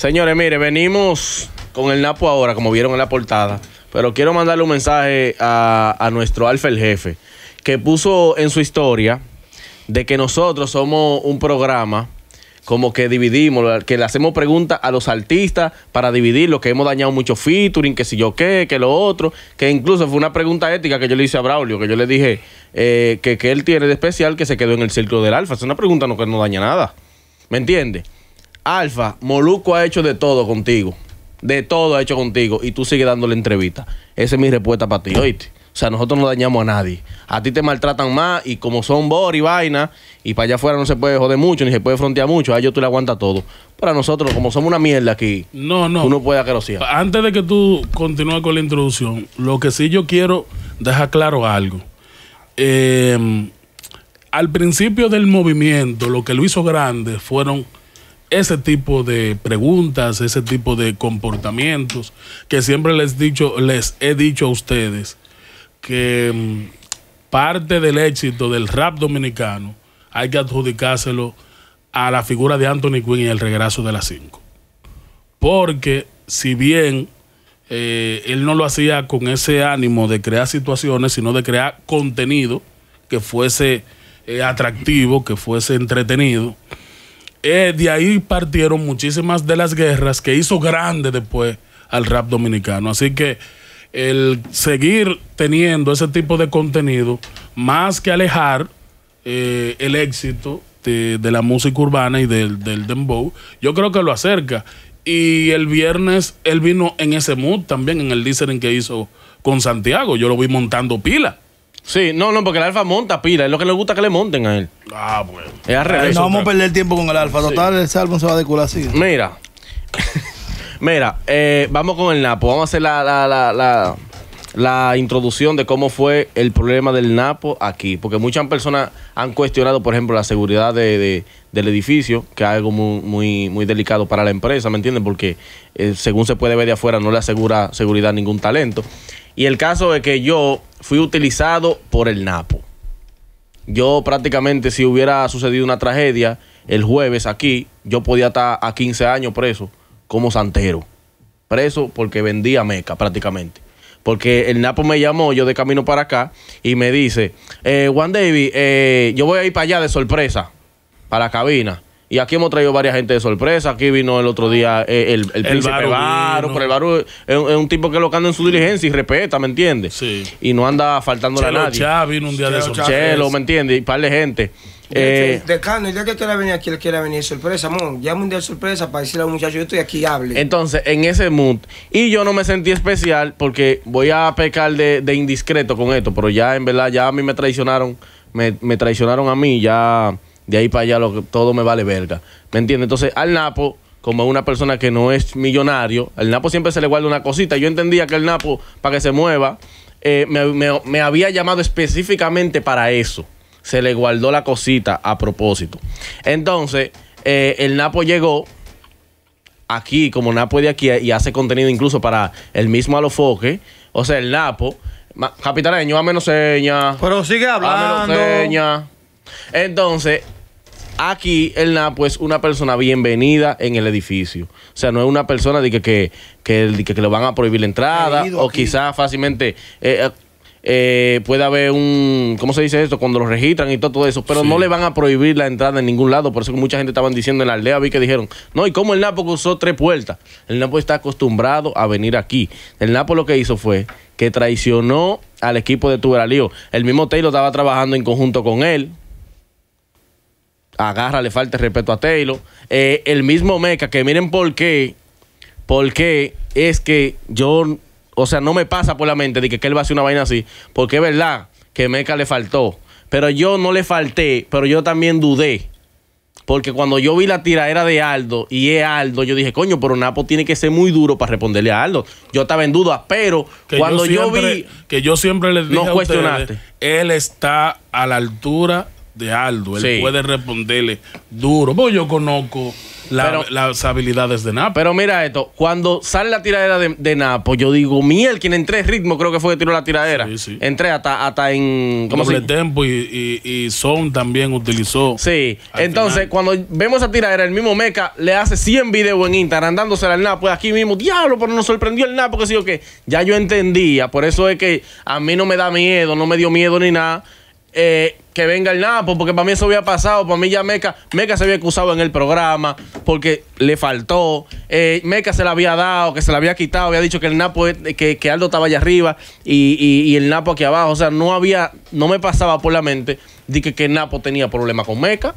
Señores, mire, venimos con el Napo ahora, como vieron en la portada. Pero quiero mandarle un mensaje a, nuestro Alfa el Jefe, que puso en su historia de que nosotros somos un programa como que dividimos, que le hacemos preguntas a los artistas para dividir lo que hemos dañado mucho featuring, que si yo qué, que lo otro, que incluso fue una pregunta ética que yo le hice a Braulio, que yo le dije eh, que, él tiene de especial que se quedó en el círculo del alfa. Es una pregunta no que no daña nada. ¿Me entiendes? Alfa, Moluco ha hecho de todo contigo. De todo ha hecho contigo. Y tú sigues dándole entrevista. Esa es mi respuesta para ti, oíste. O sea, nosotros no dañamos a nadie. A ti te maltratan más y como son bor y vaina, y para allá afuera no se puede joder mucho, ni se puede frontear mucho, a ellos tú le aguantas todo. Para nosotros, como somos una mierda aquí, no, no. tú no puedes sea Antes de que tú continúes con la introducción, lo que sí yo quiero dejar claro algo. Eh, al principio del movimiento, lo que lo hizo grande fueron ese tipo de preguntas, ese tipo de comportamientos, que siempre les, dicho, les he dicho a ustedes que mm, parte del éxito del rap dominicano hay que adjudicárselo a la figura de Anthony Quinn y el regreso de las 5. Porque si bien eh, él no lo hacía con ese ánimo de crear situaciones, sino de crear contenido que fuese eh, atractivo, que fuese entretenido, eh, de ahí partieron muchísimas de las guerras que hizo grande después al rap dominicano. Así que el seguir teniendo ese tipo de contenido, más que alejar eh, el éxito de, la música urbana y del, del dembow, yo creo que lo acerca. Y el viernes él vino en ese mood también, en el listening que hizo con Santiago. Yo lo vi montando pila. Sí, no, no, porque el alfa monta pila, es lo que le gusta que le monten a él. Ah, bueno Es al no vamos a perder tiempo con el alfa, total, el álbum se va de culo así. Mira, mira, eh, vamos con el Napo, vamos a hacer la, la, la, la, la introducción de cómo fue el problema del Napo aquí, porque muchas personas han cuestionado, por ejemplo, la seguridad de, del edificio, que es algo muy, muy, delicado para la empresa, ¿me entienden? Porque eh, según se puede ver de afuera, no le asegura seguridad a ningún talento. Y el caso es que yo fui utilizado por el Napo. Yo prácticamente si hubiera sucedido una tragedia el jueves aquí, yo podía estar a 15 años preso como santero. Preso porque vendía meca prácticamente. Porque el Napo me llamó yo de camino para acá y me dice, eh, Juan David, eh, yo voy a ir para allá de sorpresa, para la cabina. Y aquí hemos traído varias gente de sorpresa. Aquí vino el otro día eh, el, el, príncipe el Baro es, un tipo que lo que en su diligencia y respeta, ¿me entiendes? Sí. Y no anda faltando la a nadie. vino un día de sorpresa. Chelo, ¿me entiendes? Y par de gente. decano, ¿y este, eh, que quiera venir aquí, él quiera venir sorpresa, mon. Llame un día de sorpresa para decirle a un muchacho, yo estoy aquí, hable. Entonces, en ese mood, y yo no me sentí especial porque voy a pecar de, de indiscreto con esto, pero ya en verdad, ya a mí me traicionaron, me, me traicionaron a mí, ya de ahí para allá lo todo me vale verga. ¿Me entiendes? Entonces, al Napo, como una persona que no es millonario, al Napo siempre se le guarda una cosita. Yo entendía que el Napo, para que se mueva, eh, me, había llamado específicamente para eso. Se le guardó la cosita a propósito. Entonces, eh, el Napo llegó aquí, como Napo de aquí, y hace contenido incluso para el mismo Alofoque. O sea, el Napo, capitaneño a menos señas. Pero sigue hablando. A menos Entonces, Aquí el Napo es una persona bienvenida en el edificio. O sea, no es una persona de que, que, que, le van a prohibir la entrada o quizás fácilmente... Eh, eh, eh, puede haber un, ¿cómo se dice esto? Cuando lo registran y todo, eso, pero no le van a prohibir la entrada en ningún lado, por eso que mucha gente estaban diciendo en la aldea, vi que dijeron, no, ¿y cómo el Napo usó tres puertas? El Napo está acostumbrado a venir aquí. El Napo lo que hizo fue que traicionó al equipo de Tuberalío. El mismo Taylor estaba trabajando en conjunto con él, agarra, le falta respeto a Taylor. Eh, el mismo Meca, que miren por qué, por qué es que yo, o sea, no me pasa por la mente de que, él va a hacer una vaina así, porque es verdad que Meca le faltó, pero yo no le falté, pero yo también dudé. Porque cuando yo vi la tiradera de Aldo y es Aldo, yo dije, coño, pero Napo tiene que ser muy duro para responderle a Aldo. Yo estaba en duda, pero cuando yo, vi. Que yo siempre le dije. No cuestionaste. él está a la altura de Aldo, él puede responderle duro. Pues yo conozco las habilidades de Napo. Pero mira esto, cuando sale la tiradera de, Napo, yo digo, miel, quien en ritmo creo que fue que tiró la tiradera. Entré hasta, hasta en... ¿cómo Doble tempo y, y, Son también utilizó. Sí, entonces cuando vemos esa tiradera, el mismo Meca le hace 100 videos en Instagram dándosela al Napo. aquí mismo, diablo, pero nos sorprendió el Napo, porque si que ya yo entendía. Por eso es que a mí no me da miedo, no me dio miedo ni nada. Eh, que venga el Napo, pues, porque para mí eso había pasado. Para mí ya Meca, Meca se había acusado en el programa porque le faltó. Eh, Meca se la había dado, que se la había quitado. Había dicho que el Napo, eh, que, que Aldo estaba allá arriba y, el Napo aquí abajo. O sea, no había, no me pasaba por la mente de que, el Napo tenía problema con Meca.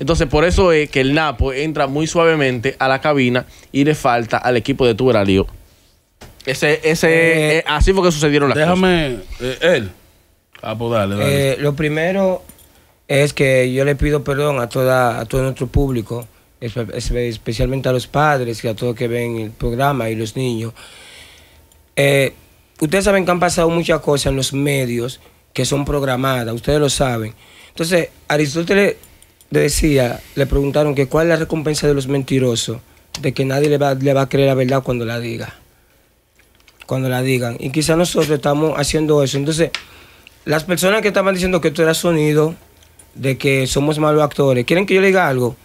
Entonces, por eso es que el Napo entra muy suavemente a la cabina y le falta al equipo de Tuberalío. Ese, ese, eh, así fue que sucedieron las cosas. Déjame, él. Ah, pues eh, lo primero es que yo le pido perdón a, toda, a todo nuestro público, especialmente a los padres y a todos que ven el programa y los niños. Eh, ustedes saben que han pasado muchas cosas en los medios que son programadas, ustedes lo saben. Entonces, Aristóteles decía, le preguntaron que cuál es la recompensa de los mentirosos, de que nadie le va, le va a creer la verdad cuando la diga, cuando la digan. Y quizás nosotros estamos haciendo eso. Entonces, las personas que estaban diciendo que esto era sonido, de que somos malos actores, ¿quieren que yo diga algo?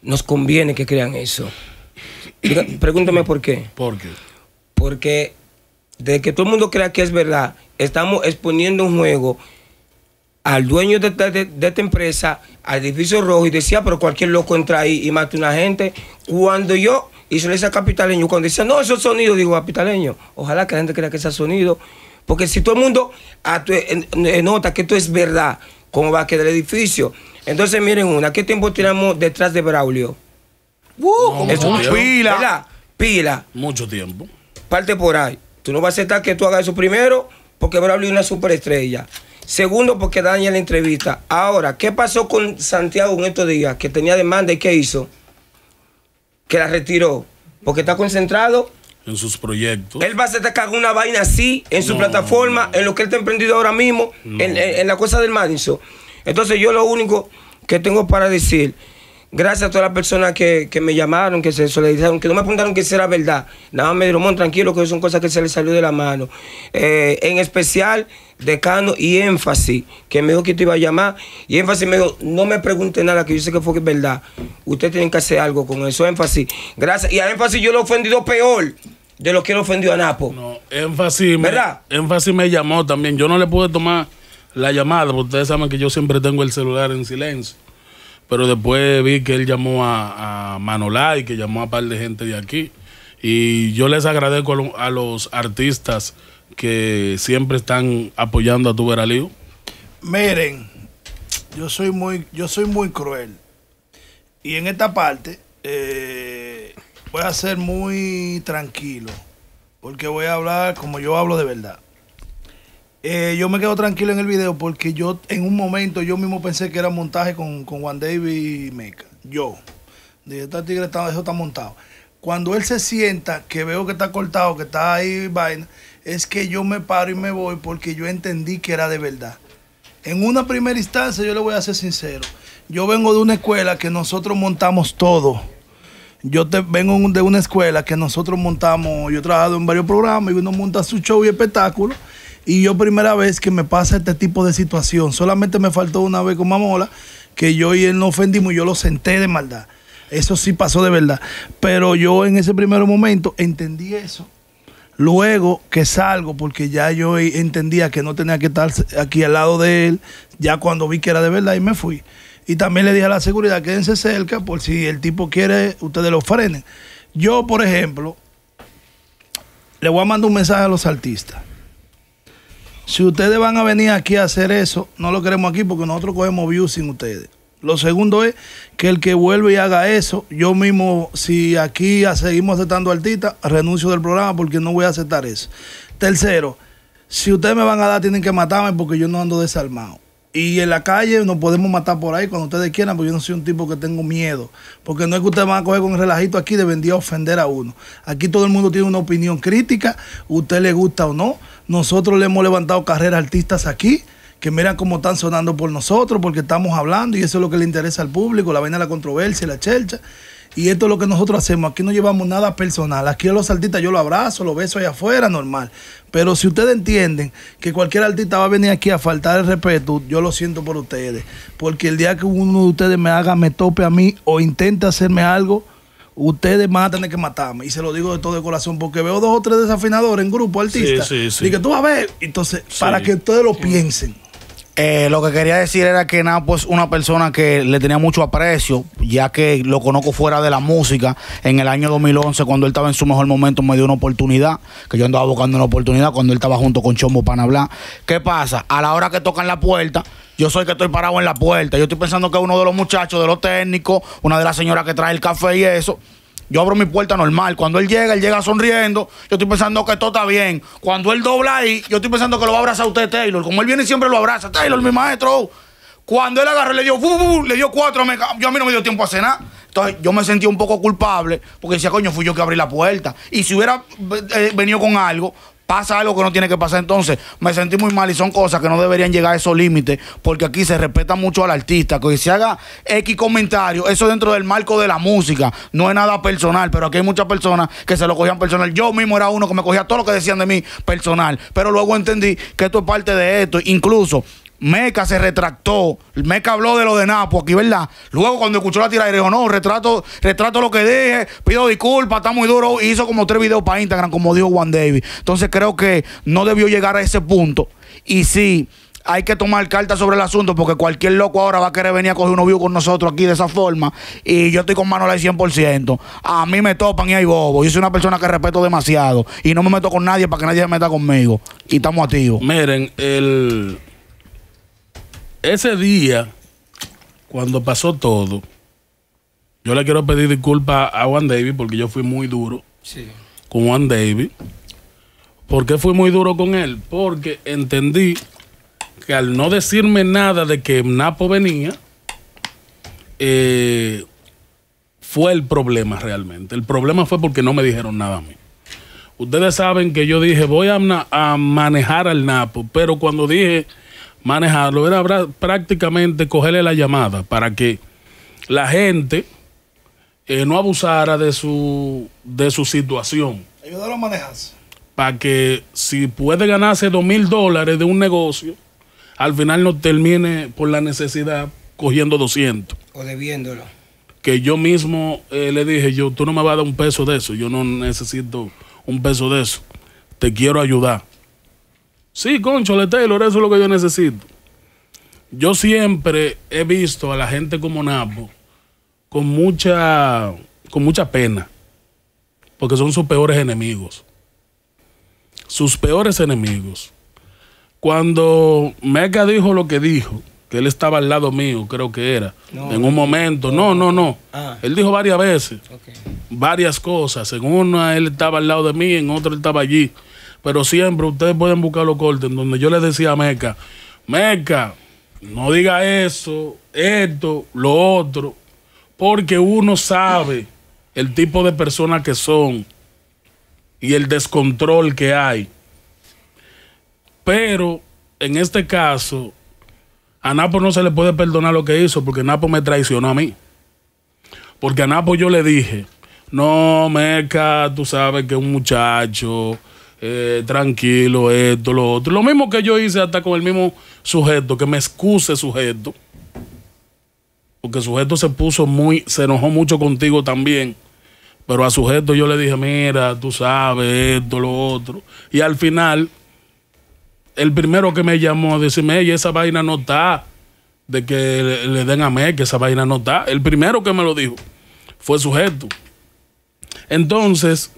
Nos conviene que crean eso. pregúntame por qué. ¿Por qué? Porque de que todo el mundo crea que es verdad, estamos exponiendo un juego al dueño de, esta empresa, al edificio rojo, y decía, pero cualquier loco entra ahí y mate a una gente. Cuando yo hice esa capitaleño, cuando dice no, eso es sonido, digo, capitaleño, ojalá que la gente crea que es sonido, porque si todo el mundo ah, eh, eh, nota que esto es verdad, ¿cómo va a quedar el edificio? Entonces, miren una, ¿qué tiempo tiramos detrás de Braulio? Uh, es pila. Pila. Mucho tiempo. Parte por ahí. Tú no vas a aceptar que tú hagas eso primero, porque Braulio es una superestrella. Segundo, porque daña la entrevista. Ahora, ¿qué pasó con Santiago en estos días? Que tenía demanda y ¿qué hizo? Que la retiró. Porque está concentrado en sus proyectos. Él va a hacer una vaina así en su plataforma, en lo que él está emprendido ahora mismo, en, la cosa del Madison. Entonces yo lo único que tengo para decir, gracias a todas las personas que, me llamaron, que se solidarizaron, que no me preguntaron que era verdad. Nada más me dieron tranquilo, que son cosas que se le salió de la mano. Eh, en especial, Decano y Énfasis, que me dijo que te iba a llamar. Y Énfasis me dijo, no me pregunte nada, que yo sé que fue que es verdad. Ustedes tienen que hacer algo con eso, Énfasis. Gracias. Y a Énfasis yo lo he ofendido peor de lo que él ofendió a Napo. No, énfasis, ¿verdad? Me, me llamó también. Yo no le pude tomar la llamada, porque ustedes saben que yo siempre tengo el celular en silencio. Pero después vi que él llamó a, a Manolay, que llamó a un par de gente de aquí. Y yo les agradezco a, los artistas que siempre están apoyando a tu Veralío. Miren, yo soy muy, yo soy muy cruel. Y en esta parte, eh, voy a ser muy tranquilo, porque voy a hablar como yo hablo de verdad. Eh, yo me quedo tranquilo en el video porque yo en un momento yo mismo pensé que era montaje con, Juan David y Meca. Yo. Dije, esta tigre está, eso está montado. Cuando él se sienta, que veo que está cortado, que está ahí vaina, es que yo me paro y me voy porque yo entendí que era de verdad. En una primera instancia, yo le voy a ser sincero. Yo vengo de una escuela que nosotros montamos todo yo te, vengo de una escuela que nosotros montamos, yo he trabajado en varios programas y uno monta su show y espectáculo. Y yo primera vez que me pasa este tipo de situación, solamente me faltó una vez con Mamola, que yo y él nos ofendimos y yo lo senté de maldad. Eso sí pasó de verdad. Pero yo en ese primer momento entendí eso. Luego que salgo, porque ya yo entendía que no tenía que estar aquí al lado de él, ya cuando vi que era de verdad y me fui. Y también le dije a la seguridad, quédense cerca por si el tipo quiere, ustedes lo frenen. Yo, por ejemplo, le voy a mandar un mensaje a los artistas. Si ustedes van a venir aquí a hacer eso, no lo queremos aquí porque nosotros cogemos views sin ustedes. Lo segundo es que el que vuelve y haga eso, yo mismo, si aquí seguimos aceptando artistas, renuncio del programa porque no voy a aceptar eso. Tercero, si ustedes me van a dar, tienen que matarme porque yo no ando desarmado. Y en la calle nos podemos matar por ahí cuando ustedes quieran, porque yo no soy un tipo que tengo miedo. Porque no es que ustedes van a coger con el relajito aquí de venir a ofender a uno. Aquí todo el mundo tiene una opinión crítica, usted le gusta o no. Nosotros le hemos levantado carreras artistas aquí que miran cómo están sonando por nosotros, porque estamos hablando y eso es lo que le interesa al público, la vaina de la controversia, la chelcha. Y esto es lo que nosotros hacemos. Aquí no llevamos nada personal. Aquí los artistas yo lo abrazo, lo beso allá afuera, normal. Pero si ustedes entienden que cualquier artista va a venir aquí a faltar el respeto, yo lo siento por ustedes. Porque el día que uno de ustedes me haga, me tope a mí o intente hacerme algo, ustedes van a tener que matarme. Y se lo digo de todo corazón, porque veo dos o tres desafinadores en grupo artistas. Sí, Y que tú vas a ver. Entonces, para que ustedes lo piensen. Eh, lo que quería decir era que nada, pues una persona que le tenía mucho aprecio, ya que lo conozco fuera de la música. En el año 2011, cuando él estaba en su mejor momento, me dio una oportunidad, que yo andaba buscando una oportunidad cuando él estaba junto con Chombo para hablar. ¿Qué pasa? A la hora que tocan la puerta, yo soy que estoy parado en la puerta. Yo estoy pensando que uno de los muchachos, de los técnicos, una de las señoras que trae el café y eso, yo abro mi puerta normal. Cuando él llega, él llega sonriendo. Yo estoy pensando que todo está bien. Cuando él dobla ahí, yo estoy pensando que lo va a abrazar usted, Taylor. Como él viene siempre lo abraza. Taylor, mi maestro. Cuando él agarró, le dio, le dio cuatro. yo a mí no me dio tiempo a cenar. Entonces yo me sentí un poco culpable porque decía, coño, fui yo que abrí la puerta. Y si hubiera eh, venido con algo, pasa algo que no tiene que pasar. Entonces, me sentí muy mal y son cosas que no deberían llegar a esos límites, porque aquí se respeta mucho al artista. Que si haga X comentario, eso dentro del marco de la música, no es nada personal, pero aquí hay muchas personas que se lo cogían personal. Yo mismo era uno que me cogía todo lo que decían de mí personal, pero luego entendí que esto es parte de esto. Incluso Meca se retractó. Meca habló de lo de Napo aquí, ¿verdad? Luego, cuando escuchó la y dijo: No, retrato, lo que dije, pido disculpas, está muy duro. Hizo como tres videos para Instagram, como dijo Juan David. Entonces, creo que no debió llegar a ese punto. Y sí. Hay que tomar carta sobre el asunto porque cualquier loco ahora va a querer venir a coger unos views con nosotros aquí de esa forma. Y yo estoy con mano al 100%. A mí me topan y hay bobo. Yo soy una persona que respeto demasiado. Y no me meto con nadie para que nadie se meta conmigo. Y estamos activos. Miren, el ese día, cuando pasó todo, yo le quiero pedir disculpas a Juan David porque yo fui muy duro con Juan David. ¿Por qué fui muy duro con él? Porque entendí que al no decirme nada de que Napo venía, eh, fue el problema realmente. El problema fue porque no me dijeron nada a mí. Ustedes saben que yo dije, voy a, a manejar al Napo, pero cuando dije manejarlo era prácticamente cogerle la llamada para que la gente eh, no abusara de su, de su situación. Ayudarlo a manejarse. Para que si puede ganarse dos mil dólares de un negocio, al final no termine por la necesidad cogiendo 200. O debiéndolo. Que yo mismo eh, le dije, yo, tú no me vas a dar un peso de eso, yo no necesito un peso de eso, te quiero ayudar. Sí, le Taylor, eso es lo que yo necesito. Yo siempre he visto a la gente como Napo con mucha, con mucha pena, porque son sus peores enemigos. Sus peores enemigos. Cuando Meca dijo lo que dijo, él estaba al lado mío, creo que era, en un momento. No, no, no. Ah. Él dijo varias veces, varias cosas. En una él estaba al lado de mí, en otra él estaba allí. Pero siempre ustedes pueden buscar los cortes en donde yo le decía a Meca, Meca, no diga eso, esto, lo otro, porque uno sabe el tipo de personas que son y el descontrol que hay. Pero en este caso, a Napo no se le puede perdonar lo que hizo porque Napo me traicionó a mí. Porque a Napo yo le dije, no, Meca, tú sabes que es un muchacho, eh, tranquilo, esto, lo otro. Lo mismo que yo hice hasta con el mismo sujeto, que me excuse sujeto. Porque sujeto se puso muy, se enojó mucho contigo también. Pero a sujeto yo le dije, mira, tú sabes esto, lo otro. Y al final el primero que me llamó a decirme, y esa vaina no está, de que le, den a me que esa vaina no está. El primero que me lo dijo fue sujeto. Entonces,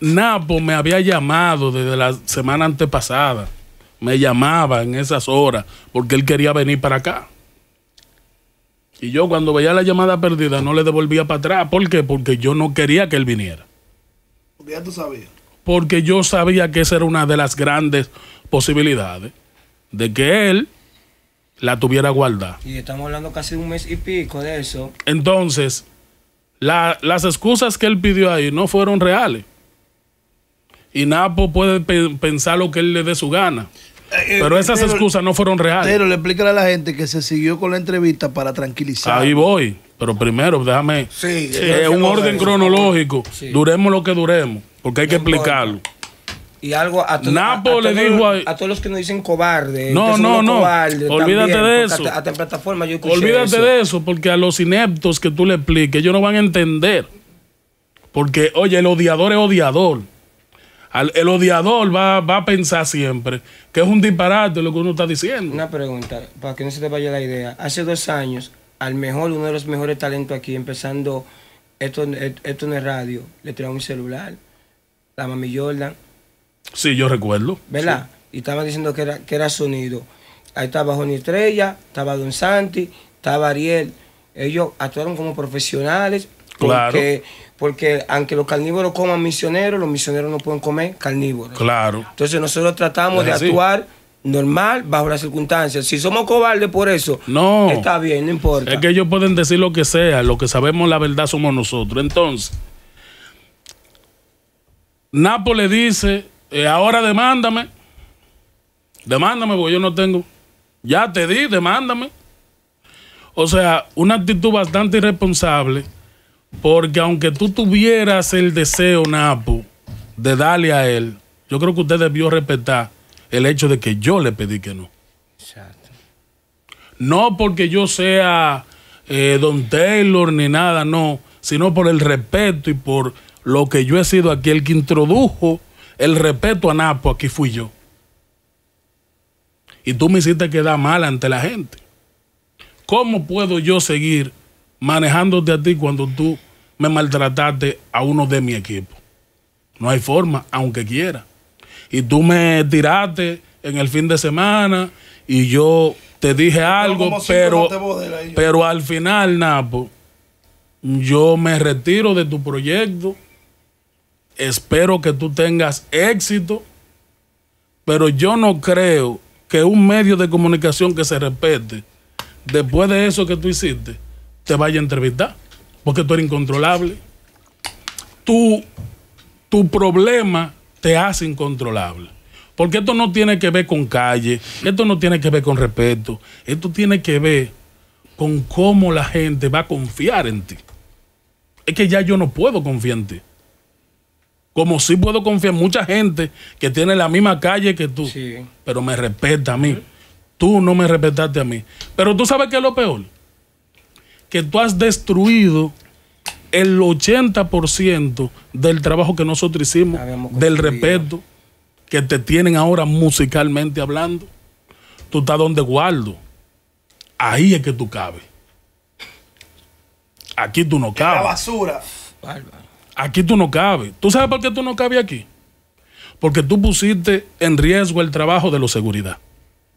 Napo me había llamado desde la semana antepasada. Me llamaba en esas horas porque él quería venir para acá. Y yo cuando veía la llamada perdida no le devolvía para atrás. ¿Por qué? Porque yo no quería que él viniera. Porque ya tú sabías porque yo sabía que esa era una de las grandes posibilidades de que él la tuviera guardada. Y estamos hablando casi de un mes y pico de eso. Entonces, las excusas que él pidió ahí no fueron reales. Y Napo puede pensar lo que él le dé su gana. Eh, eh, pero esas excusas no fueron reales. Pero le explica a la gente que se siguió con la entrevista para tranquilizar. Ahí voy. Pero primero, déjame. Sí, eh, un orden cronológico. Duremos lo que duremos. Porque hay que explicarlo. Y algo a, le todos, a, todos los que nos dicen cobarde. No, no, no. Olvídate de eso. plataforma yo Olvídate de eso, porque a los ineptos que tú le expliques, ellos no van a entender. Porque, oye, el odiador es odiador. el odiador va, a pensar siempre que es un disparate lo que uno está diciendo. Una pregunta, para que no se te vaya la idea. Hace dos años, al mejor, uno de los mejores talentos aquí, empezando esto, esto en el radio, le trajo un celular la Mami Jordan. Sí, yo recuerdo. ¿Verdad? Y estaban diciendo que era, que era sonido. Ahí estaba Johnny Estrella, estaba Don Santi, estaba Ariel. Ellos actuaron como profesionales. Claro. Porque, aunque los carnívoros coman misioneros, los misioneros no pueden comer carnívoros. Claro. Entonces nosotros tratamos de actuar normal bajo las circunstancias. Si somos cobardes por eso, no. Está bien, no importa. Es que ellos pueden decir lo que sea, lo que sabemos la verdad somos nosotros. Entonces, Napo le dice, eh, ahora demándame. Demándame porque yo no tengo. Ya te di, demándame. O sea, una actitud bastante irresponsable porque aunque tú tuvieras el deseo, Napo, de darle a él, yo creo que usted debió respetar el hecho de que yo le pedí que no. Exacto. No porque yo sea eh, Don Taylor ni nada, no, sino por el respeto y por lo que yo he sido aquí, el que introdujo el respeto a Napo aquí fui yo. Y tú me hiciste quedar mal ante la gente. ¿Cómo puedo yo seguir manejándote a ti cuando tú me maltrataste a uno de mi equipo? No hay forma, aunque quiera. Y tú me tiraste en el fin de semana y yo te dije algo, pero, pero al final, Napo, yo me retiro de tu proyecto espero que tú tengas éxito, pero yo no creo que un medio de comunicación que se respete, después de eso que tú hiciste, te vaya a entrevistar, porque tú eres incontrolable. Tú, tu problema te hace incontrolable. Porque esto no tiene que ver con calle, esto no tiene que ver con respeto, esto tiene que ver con cómo la gente va a confiar en ti. Es que ya yo no puedo confiar en ti. Como si puedo confiar en mucha gente que tiene la misma calle que tú, pero me respeta a mí. Tú no me respetaste a mí. Pero tú sabes qué es lo peor. Que tú has destruido el 80% del trabajo que nosotros hicimos, del respeto que te tienen ahora musicalmente hablando. Tú estás donde guardo. Ahí es que tú cabes. Aquí tú no cabes. La basura. Aquí tú no cabes. ¿Tú sabes por qué tú no cabes aquí? Porque tú pusiste en riesgo el trabajo de la seguridad.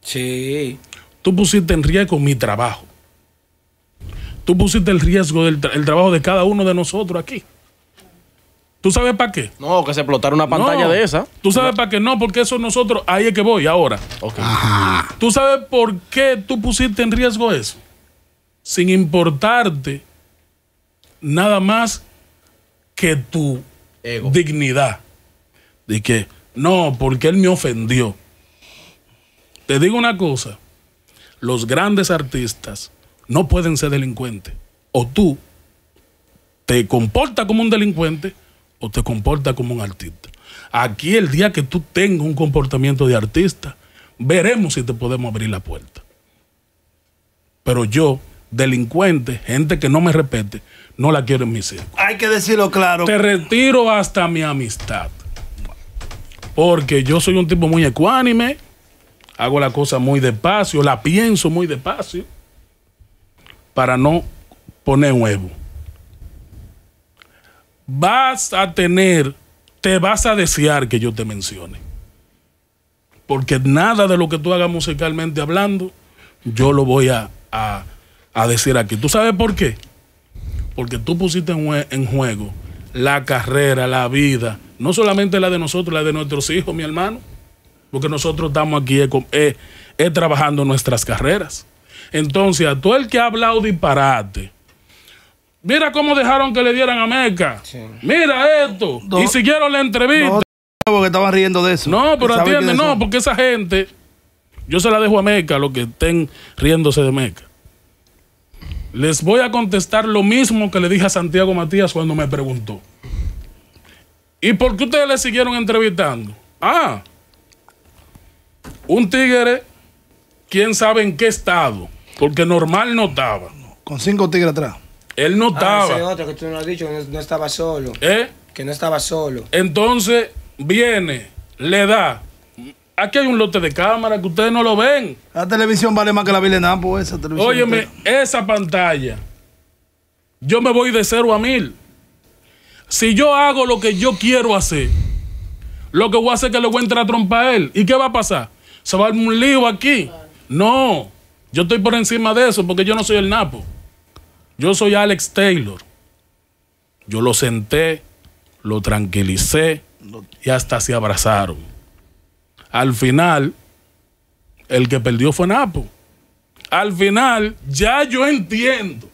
Sí. Tú pusiste en riesgo mi trabajo. Tú pusiste el riesgo del el trabajo de cada uno de nosotros aquí. ¿Tú sabes para qué? No, que se explotara una pantalla de esa. ¿Tú sabes para qué? No, porque eso nosotros, ahí es que voy ahora. Okay. ¿Tú sabes por qué tú pusiste en riesgo eso? Sin importarte nada más que tu dignidad. De que, no, porque él me ofendió. Te digo una cosa, los grandes artistas no pueden ser delincuentes. O tú te comportas como un delincuente o te comportas como un artista. Aquí el día que tú tengas un comportamiento de artista, veremos si te podemos abrir la puerta. Pero yo delincuentes, gente que no me respete, no la quiero en mi circo. Hay que decirlo claro. Te retiro hasta mi amistad. Porque yo soy un tipo muy ecuánime, hago la cosa muy despacio, la pienso muy despacio, para no poner huevo. Vas a tener, te vas a desear que yo te mencione. Porque nada de lo que tú hagas musicalmente hablando, yo lo voy a, a a decir aquí. ¿Tú sabes por qué? Porque tú pusiste en juego la carrera, la vida, no solamente la de nosotros, la de nuestros hijos, mi hermano, porque nosotros estamos aquí eh, trabajando nuestras carreras. Entonces, a todo el que ha hablado disparate, mira cómo dejaron que le dieran a Meca, mira esto, y siguieron la entrevista. No, porque estaban riendo de eso. No, pero atiende, no, porque esa gente, yo se la dejo a Meca, los que estén riéndose de Meca. Les voy a contestar lo mismo que le dije a Santiago Matías cuando me preguntó. ¿Y por qué ustedes le siguieron entrevistando? Ah, un tigre, quién sabe en qué estado, porque normal no estaba. Con cinco tigres atrás. Él no ah, estaba. Ah, otro que tú no has dicho, que no estaba solo. ¿Eh? Que no estaba solo. Entonces, viene, le da, aquí hay un lote de cámara que ustedes no lo ven. La televisión vale más que la Vile Napo pues, esa televisión. Óyeme, esa pantalla, yo me voy de cero a mil. Si yo hago lo que yo quiero hacer, lo que voy a hacer es que le voy a entrar a trompa a él. ¿Y qué va a pasar? ¿Se va a dar un lío aquí? No, yo estoy por encima de eso porque yo no soy el Napo. Yo soy Alex Taylor. Yo lo senté, lo tranquilicé y hasta se abrazaron. Al final, el que perdió fue Napo. Al final, ya yo entiendo.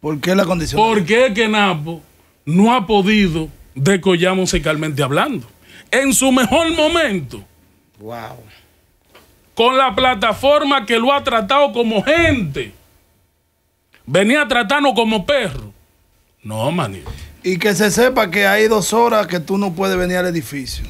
¿Por qué la condición? ¿Por que Napo no ha podido decollar musicalmente hablando? En su mejor momento. Wow. Con la plataforma que lo ha tratado como gente. Venía tratando como perro. No, manito. Y que se sepa que hay dos horas que tú no puedes venir al edificio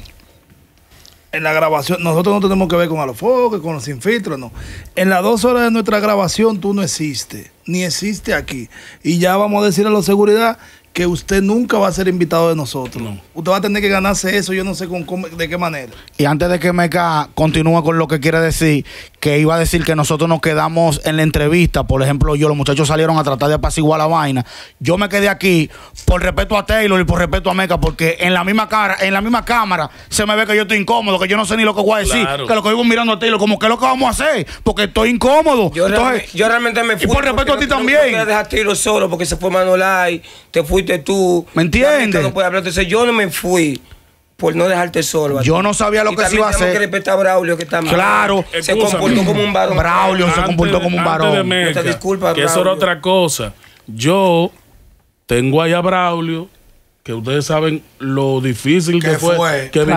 en la grabación, nosotros no tenemos que ver con Alofoque, con los infiltros, no. En las dos horas de nuestra grabación tú no existes, ni existes aquí. Y ya vamos a decir a la seguridad que usted nunca va a ser invitado de nosotros. Usted va a tener que ganarse eso, yo no sé de qué manera. Y antes de que Meca continúe con lo que quiere decir, que iba a decir que nosotros nos quedamos en la entrevista, por ejemplo, yo, los muchachos salieron a tratar de apaciguar la vaina. Yo me quedé aquí por respeto a Taylor y por respeto a Meca, porque en la misma cara, en la misma cámara, se me ve que yo estoy incómodo, que yo no sé ni lo que voy a decir, que lo que vivo mirando a Taylor, como que es lo que vamos a hacer, porque estoy incómodo. Yo, realmente, me fui. Y por respeto a ti también. No dejar Taylor solo porque se fue te fuiste este tú. ¿Me entiendes? yo no me fui por no dejarte solo. Yo no sabía lo que se iba a hacer. que Claro. Se comportó como un varón. Braulio se comportó como un varón. disculpa, que eso era otra cosa. Yo tengo allá a Braulio que ustedes saben lo difícil que fue, que le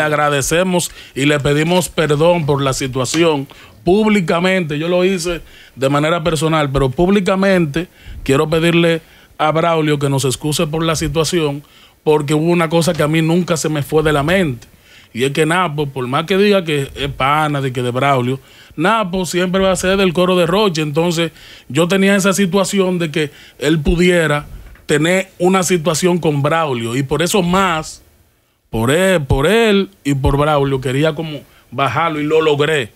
agradecemos y le pedimos perdón por la situación públicamente. Yo lo hice de manera personal, pero públicamente quiero pedirle a Braulio que nos excuse por la situación, porque hubo una cosa que a mí nunca se me fue de la mente. Y es que Napo, por más que diga que es pana, de que de Braulio, Napo siempre va a ser del coro de Roche. Entonces, yo tenía esa situación de que él pudiera tener una situación con Braulio. Y por eso más, por él, por él y por Braulio, quería como bajarlo y lo logré.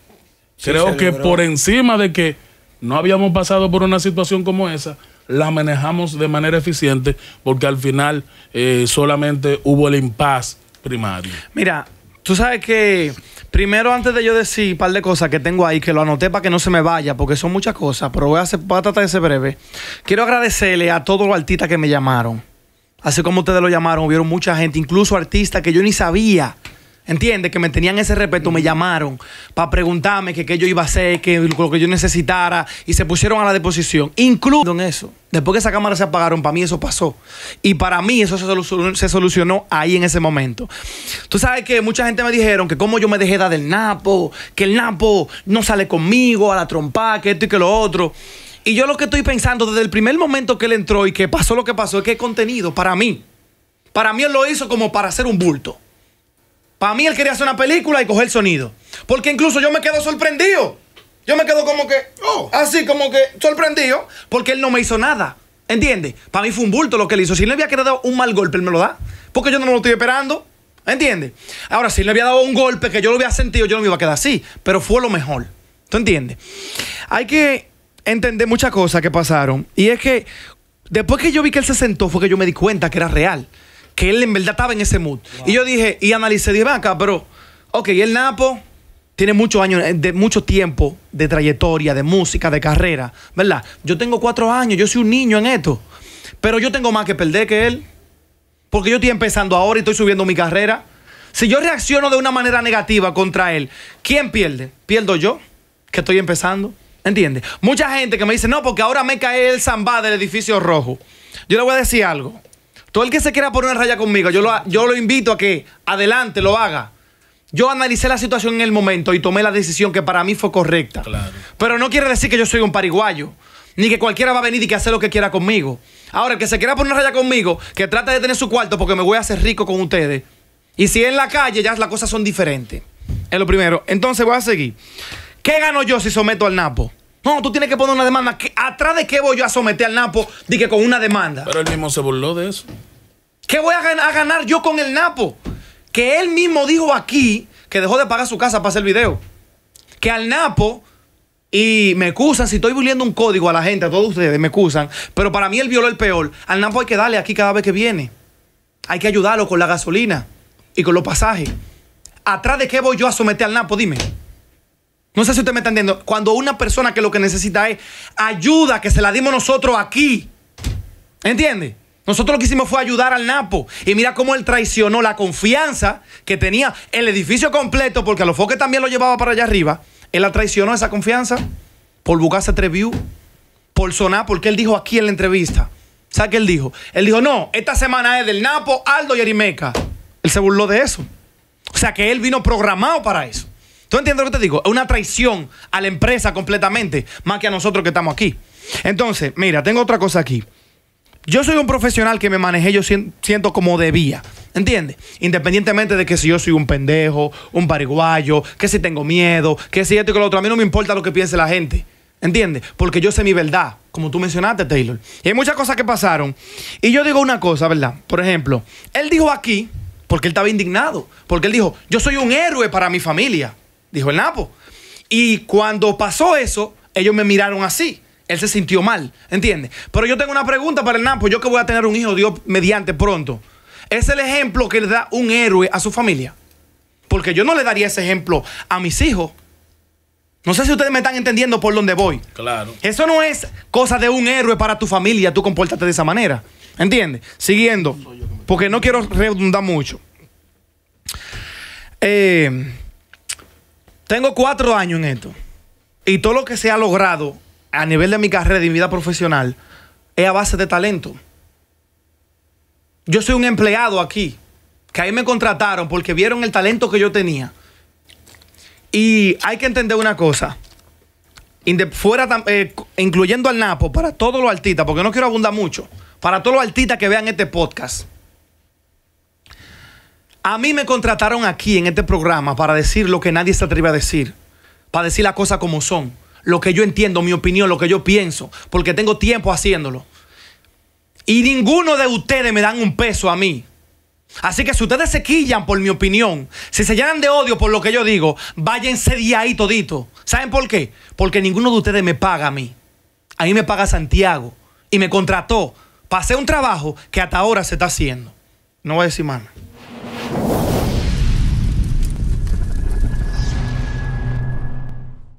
Creo que por encima de que no habíamos pasado por una situación como esa, la manejamos de manera eficiente porque al final eh, solamente hubo el impas primario. Mira, tú sabes que primero antes de yo decir un par de cosas que tengo ahí, que lo anoté para que no se me vaya, porque son muchas cosas, pero voy a, tratar de ser breve. Quiero agradecerle a todos los artistas que me llamaron. Así como ustedes lo llamaron, hubieron mucha gente, incluso artistas que yo ni sabía ¿Entiendes? Que me tenían ese respeto, me llamaron para preguntarme que qué yo iba a hacer, que lo que yo necesitara, y se pusieron a la deposición, incluso en eso. Después que esa cámara se apagaron, para mí eso pasó. Y para mí eso se, solucionó ahí en ese momento. Tú sabes que mucha gente me dijeron que cómo yo me dejé dar del Napo, que el Napo no sale conmigo a la trompa, que esto y que lo otro. Y yo lo que estoy pensando desde el primer momento que él entró y que pasó lo que pasó es que el contenido para mí. Para mí él lo hizo como para hacer un bulto. Para mí él quería hacer una película y coger el sonido. Porque incluso yo me quedo sorprendido. Yo me quedo como que, oh. así como que sorprendido, porque él no me hizo nada. ¿Entiendes? Para mí fue un bulto lo que él hizo. Si él le había quedado un mal golpe, él me lo da. Porque yo no me lo estoy esperando. ¿Entiendes? Ahora, si él le había dado un golpe que yo lo había sentido, yo no me iba a quedar así. Pero fue lo mejor. ¿Tú entiendes? Hay que entender muchas cosas que pasaron. Y es que después que yo vi que él se sentó, fue que yo me di cuenta que era real que él en verdad estaba en ese mood. Y yo dije, y analicé, dije, vaca pero, ok, el Napo tiene muchos años, eh, de mucho tiempo de trayectoria, de música, de carrera, ¿verdad? Yo tengo cuatro años, yo soy un niño en esto, pero yo tengo más que perder que él, porque yo estoy empezando ahora y estoy subiendo mi carrera. Si yo reacciono de una manera negativa contra él, ¿quién pierde? Pierdo yo, que estoy empezando. ¿Entiendes? Mucha gente que me dice, no, porque ahora me cae el zambá del edificio rojo. Yo le voy a decir algo. Todo el que se quiera poner una raya conmigo, yo lo, invito a que adelante lo haga. Yo analicé la situación en el momento y tomé la decisión que para mí fue correcta. Pero no quiere decir que yo soy un pariguayo, ni que cualquiera va a venir y que hace lo que quiera conmigo. Ahora, el que se quiera poner una raya conmigo, que trate de tener su cuarto porque me voy a hacer rico con ustedes. Y si es en la calle, ya las cosas son diferentes. Es lo primero. Entonces voy a seguir. ¿Qué gano yo si someto al Napo? No, tú tienes que poner una demanda. ¿Atrás de qué voy yo a someter al Napo? Dije con una demanda. Pero él mismo se burló de eso. ¿Qué voy a, ganar yo con el Napo? Que él mismo dijo aquí que dejó de pagar su casa para hacer el video. Que al Napo, y me excusan si estoy volviendo un código a la gente, a todos ustedes, me excusan, pero para mí él violó el peor. Al Napo hay que darle aquí cada vez que viene. Hay que ayudarlo con la gasolina y con los pasajes. ¿Atrás de qué voy yo a someter al Napo? Dime. No sé si usted me está entendiendo. Cuando una persona que lo que necesita es ayuda, que se la dimos nosotros aquí. ¿Entiende? Nosotros lo que hicimos fue ayudar al Napo. Y mira cómo él traicionó la confianza que tenía el edificio completo, porque a los foques también lo llevaba para allá arriba. Él la traicionó esa confianza por buscarse Treviu, por sonar, porque él dijo aquí en la entrevista. ¿sabe qué él dijo? Él dijo, no, esta semana es del Napo, Aldo y Arimeca. Él se burló de eso. O sea que él vino programado para eso. ¿Tú entiendes lo que te digo? Es una traición a la empresa completamente, más que a nosotros que estamos aquí. Entonces, mira, tengo otra cosa aquí. Yo soy un profesional que me manejé, yo siento como debía. ¿Entiendes? Independientemente de que si yo soy un pendejo, un pariguayo, que si tengo miedo, que si esto y que lo otro. A mí no me importa lo que piense la gente. ¿Entiendes? Porque yo sé mi verdad, como tú mencionaste, Taylor. Y hay muchas cosas que pasaron. Y yo digo una cosa, ¿verdad? Por ejemplo, él dijo aquí, porque él estaba indignado, porque él dijo, yo soy un héroe para mi familia dijo el Napo. Y cuando pasó eso, ellos me miraron así. Él se sintió mal, ¿entiendes? Pero yo tengo una pregunta para el Napo. Yo que voy a tener un hijo, Dios mediante pronto. ¿Es el ejemplo que le da un héroe a su familia? Porque yo no le daría ese ejemplo a mis hijos. No sé si ustedes me están entendiendo por dónde voy. Claro. Eso no es cosa de un héroe para tu familia, tú compórtate de esa manera. ¿Entiendes? Siguiendo, porque no quiero redundar mucho. Eh, tengo cuatro años en esto. Y todo lo que se ha logrado a nivel de mi carrera y mi vida profesional es a base de talento. Yo soy un empleado aquí, que ahí me contrataron porque vieron el talento que yo tenía. Y hay que entender una cosa. Fuera, eh, incluyendo al Napo, para todos los artistas, porque no quiero abundar mucho, para todos los artistas que vean este podcast a mí me contrataron aquí en este programa para decir lo que nadie se atreve a decir, para decir las cosas como son, lo que yo entiendo, mi opinión, lo que yo pienso, porque tengo tiempo haciéndolo. Y ninguno de ustedes me dan un peso a mí. Así que si ustedes se quillan por mi opinión, si se llenan de odio por lo que yo digo, váyanse de ahí todito. ¿Saben por qué? Porque ninguno de ustedes me paga a mí. A mí me paga Santiago y me contrató para hacer un trabajo que hasta ahora se está haciendo. No voy a decir más.